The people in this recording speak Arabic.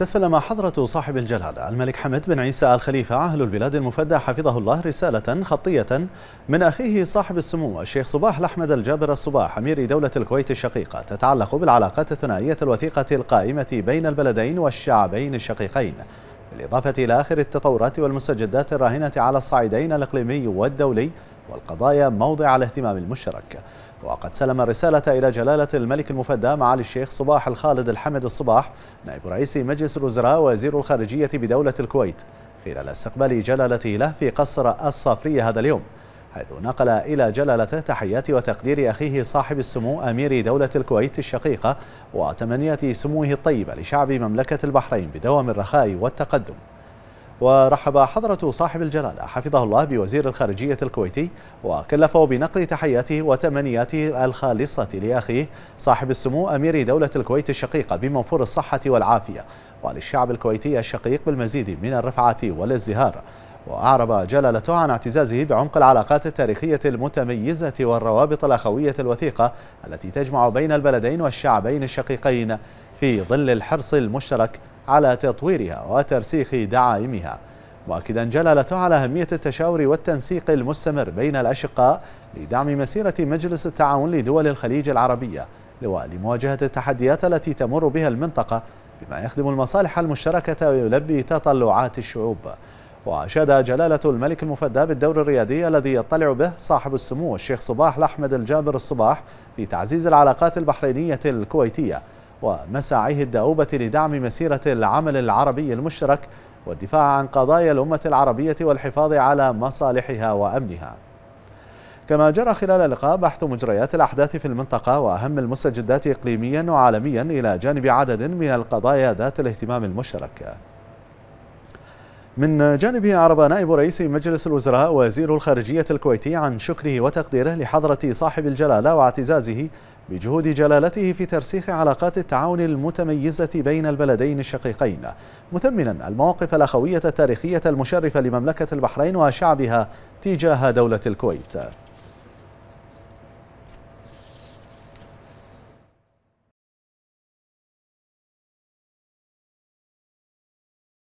تسلم حضرة صاحب الجلالة الملك حمد بن عيسى الخليفة أهل البلاد المفدى حفظه الله رسالة خطية من أخيه صاحب السمو الشيخ صباح الأحمد الجابر الصباح أمير دولة الكويت الشقيقة تتعلق بالعلاقات الثنائية الوثيقة القائمة بين البلدين والشعبين الشقيقين بالإضافة إلى آخر التطورات والمستجدات الراهنة على الصعيدين الإقليمي والدولي والقضايا موضع الاهتمام المشترك وقد سلم الرسالة إلى جلالة الملك المفدى معالي الشيخ صباح الخالد الحمد الصباح نائب رئيس مجلس الوزراء وزير الخارجية بدولة الكويت خلال استقبال جلالته له في قصر الصافرية هذا اليوم حيث نقل إلى جلالته تحيات وتقدير أخيه صاحب السمو أمير دولة الكويت الشقيقة وتمنيات سموه الطيبة لشعب مملكة البحرين بدوام الرخاء والتقدم ورحب حضرة صاحب الجلالة حفظه الله بوزير الخارجية الكويتي وكلفه بنقل تحياته وتمنياته الخالصة لأخيه صاحب السمو أمير دولة الكويت الشقيقة بمنفور الصحة والعافية وللشعب الكويتي الشقيق بالمزيد من الرفعة والازدهار وأعرب جلالته عن اعتزازه بعمق العلاقات التاريخية المتميزة والروابط الأخوية الوثيقة التي تجمع بين البلدين والشعبين الشقيقين في ظل الحرص المشترك على تطويرها وترسيخ دعائمها مؤكدا جلالته على أهمية التشاور والتنسيق المستمر بين الأشقاء لدعم مسيرة مجلس التعاون لدول الخليج العربية لمواجهة التحديات التي تمر بها المنطقة بما يخدم المصالح المشتركة ويلبي تطلعات الشعوب وأشاد جلالة الملك المفدى بالدور الريادي الذي يطلع به صاحب السمو الشيخ صباح الأحمد الجابر الصباح في تعزيز العلاقات البحرينية الكويتية ومساعيه الدؤوبة لدعم مسيرة العمل العربي المشترك والدفاع عن قضايا الأمة العربية والحفاظ على مصالحها وأمنها كما جرى خلال اللقاء بحث مجريات الأحداث في المنطقة وأهم المستجدات إقليميا وعالميا إلى جانب عدد من القضايا ذات الاهتمام المشترك من جانبه عرب نائب رئيس مجلس الوزراء وزير الخارجية الكويتي عن شكره وتقديره لحضرة صاحب الجلالة واعتزازه بجهود جلالته في ترسيخ علاقات التعاون المتميزة بين البلدين الشقيقين مثمنا المواقف الأخوية التاريخية المشرفة لمملكة البحرين وشعبها تجاه دولة الكويت